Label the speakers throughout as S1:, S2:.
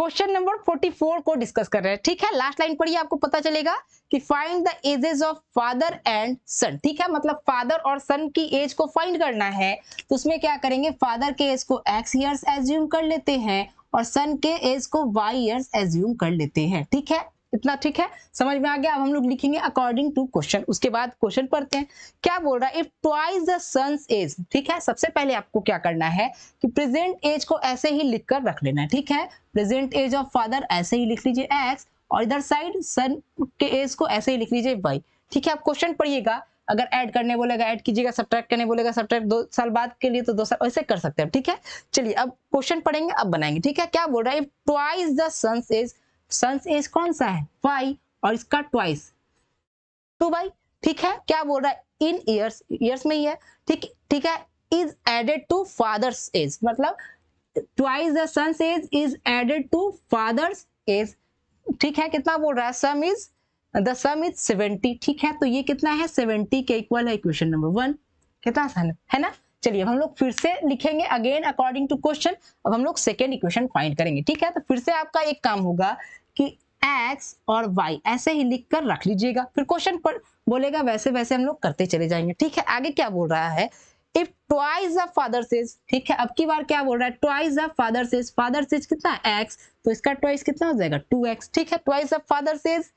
S1: question number 44 को discuss कर रहे हैं ठीक है लास्ट लाइन पढ़िए आपको पता चलेगा कि find the ages of father and son ठीक है मतलब फादर और सन की एज को फाइंड करना है तो उसमें क्या करेंगे फादर के एज को एक्स ईयर्स एज्यूम कर लेते हैं और सन के एज को वाई ईयर्स एज्यूम कर लेते हैं ठीक है इतना ठीक है समझ में आ गया अब हम लोग लिखेंगे अकॉर्डिंग टू क्वेश्चन उसके बाद क्वेश्चन पढ़ते हैं क्या बोल रहा है if twice the son's age ठीक है सबसे पहले आपको क्या करना है कि प्रेजेंट एज को ऐसे ही लिख कर रख लेना ठीक है प्रेजेंट एज ऑफ फादर ऐसे ही लिख लीजिए एक्स और इधर साइड सन के एज को ऐसे ही लिख लीजिए वाई ठीक है आप क्वेश्चन पढ़िएगा अगर ऐड करने बोलेगा ऐड कीजिएगा सब्ट्रैक्ट करने बोलेगा सब्ट्रैक्ट दो साल बाद के लिए तो दो साल ऐसे कर सकते हैं ठीक है चलिए अब क्वेश्चन पढ़ेंगे अब बनाएंगे ठीक है क्या बोल रहा है twice the son's is son's age कौन सा है फाइव और इसका ट्वाइस टू बाई ठीक है क्या बोल रहा है इन ईयर्स ईयर्स में ही है ठीक ठीक है is added to father's age मतलब twice the son's age is added to father's age ठीक है कितना बोल रहा है sum is the sum is seventy ठीक है तो ये कितना है सेवेंटी के इक्वल है इक्वेशन नंबर वन कितना आसान है ना चलिए अब हम लोग फिर से लिखेंगे अगेन अकॉर्डिंग टू क्वेश्चन अब हम लोग सेकेंड इक्वेशन फाइंड करेंगे ठीक है तो फिर से आपका एक काम होगा कि एक्स और वाई ऐसे ही लिख कर रख लीजिएगा फिर क्वेश्चन पर बोलेगा वैसे वैसे हम लोग करते चले जाएंगे ठीक है आगे क्या बोल रहा है if twice the father's ठीक है अब की बार क्या बोल रहा है twice the father's father's कितना एक्स तो इसका ट्वाइस कितना हो जाएगा टू एक्स ठीक है twice the father's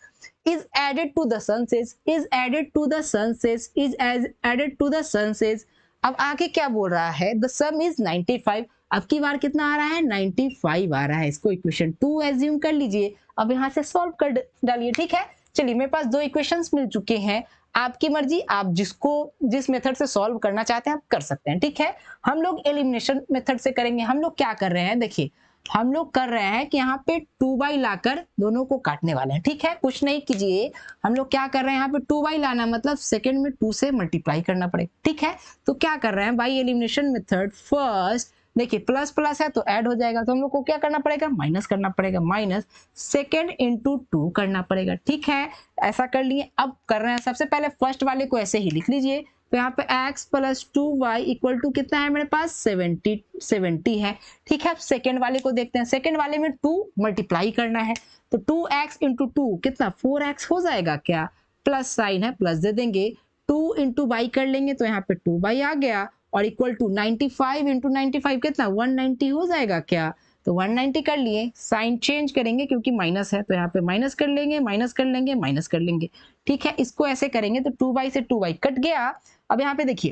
S1: is added to the son's is added to the son's is age added to the son's अब आगे क्या बोल रहा है द सम इज 95 अब की बार कितना आ रहा है 95 आ रहा है इसको इक्वेशन टू एज्यूम कर लीजिए अब यहाँ से सॉल्व कर डालिए ठीक है चलिए मेरे पास दो इक्वेशन मिल चुके हैं आपकी मर्जी आप जिसको जिस मेथड से सॉल्व करना चाहते हैं आप कर सकते हैं ठीक है हम लोग एलिमिनेशन मेथड से करेंगे हम लोग क्या कर रहे हैं देखिए हम लोग कर रहे हैं कि यहाँ पे टू बाई लाकर दोनों को काटने वाले हैं ठीक है कुछ नहीं कीजिए हम लोग क्या कर रहे हैं यहाँ पे टू बाई लाना मतलब सेकेंड में टू से मल्टीप्लाई करना पड़ेगा ठीक है तो क्या कर रहे हैं बाई एलिमिनेशन मेथड फर्स्ट देखिए प्लस प्लस है तो ऐड हो जाएगा तो हम लोग को क्या करना पड़ेगा माइनस करना पड़ेगा माइनस सेकेंड इंटू टू करना पड़ेगा ठीक है ऐसा कर लिए अब कर रहे हैं सबसे पहले फर्स्ट वाले को ऐसे ही लिख लीजिए तो यहाँ पे x plus two y equal to कितना है मेरे पास सेवेंटी सेवेंटी है ठीक है अब सेकेंड वाले को देखते हैं सेकेंड वाले में टू मल्टीप्लाई करना है तो टू एक्स इंटू टू कितना फोर एक्स हो जाएगा क्या प्लस साइन है प्लस दे देंगे टू इंटू वाई कर लेंगे तो यहाँ पे टू वाई आ गया और equal to ninety five into ninety five कितना वन नाइन्टी हो जाएगा क्या तो 190 कर लिए साइन चेंज करेंगे क्योंकि माइनस है तो यहाँ पे माइनस कर लेंगे माइनस कर लेंगे माइनस कर लेंगे ठीक है इसको ऐसे करेंगे तो टू बाई से टू बाई कट गया अब यहाँ पे देखिए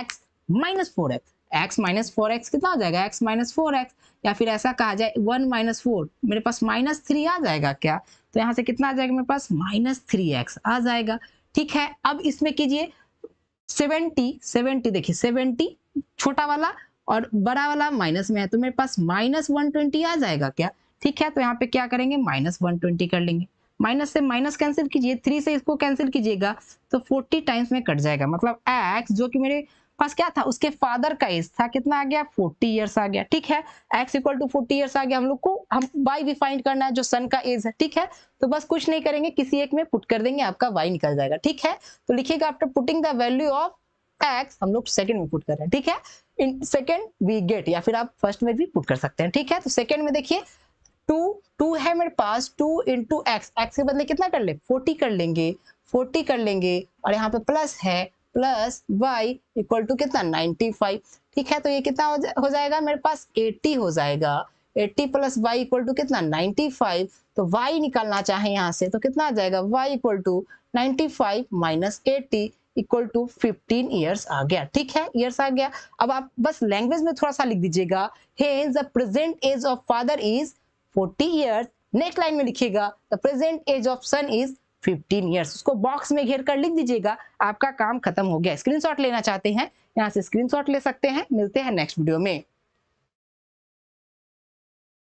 S1: x minus four x x minus four x कितना हो जाएगा एक्स माइनस फोर एक्स या फिर ऐसा कहा जाए वन माइनस फोर मेरे पास माइनस थ्री आ जाएगा क्या तो यहाँ से कितना आ जाएगा मेरे पास माइनस थ्री एक्स आ जाएगा ठीक है अब इसमें कीजिए सेवेंटी सेवेंटी देखिए सेवेंटी छोटा वाला और बड़ा वाला माइनस में है तो मेरे पास माइनस वन ट्वेंटी आ जाएगा क्या ठीक है तो यहाँ पे क्या करेंगे माइनस वन ट्वेंटी कर लेंगे माइनस से माइनस कैंसिल कीजिए थ्री से इसको कैंसिल कीजिएगा तो फोर्टी टाइम्स में कट जाएगा मतलब एक्स जो कि मेरे पास क्या था उसके फादर का एज था कितना आ गया फोर्टी ईयर्स आ गया ठीक है x equal to forty years आ गया हम लोग को हम वाई भी फाइंड करना है जो सन का एज है ठीक है तो बस कुछ नहीं करेंगे किसी एक में पुट कर देंगे आपका वाई निकल जाएगा ठीक है तो लिखिएगा after putting the value of x हम लोग सेकेंड में पुट कर रहे हैं ठीक है इन सेकेंड वी गेट या फिर आप फर्स्ट में भी पुट कर सकते हैं ठीक है तो सेकेंड में देखिए टू टू है मेरे पास टू इंटू एक्स एक्स के बदले कितना कर ले फोर्टी कर लेंगे फोर्टी कर लेंगे और यहाँ पे प्लस है प्लस वाई इक्वल टू कितना नाइन्टी फाइव ठीक है तो ये कितना हो, जा, हो जाएगा मेरे पास एट्टी हो जाएगा eighty plus y equal to कितना नाइन्टी फाइव तो वाई निकालना चाहे यहाँ से तो कितना आ जाएगा y equal to ninety five minus eighty equal to fifteen years आ गया ठीक है ईयर्स आ गया अब आप बस लैंग्वेज में थोड़ा सा लिख दीजिएगा the present age of father is forty years next line में लिखिएगा the present age of son is 15 years उसको बॉक्स में घेर कर लिख दीजिएगा आपका काम खत्म हो गया स्क्रीनशॉट लेना चाहते हैं यहाँ से स्क्रीनशॉट ले सकते हैं मिलते हैं नेक्स्ट वीडियो में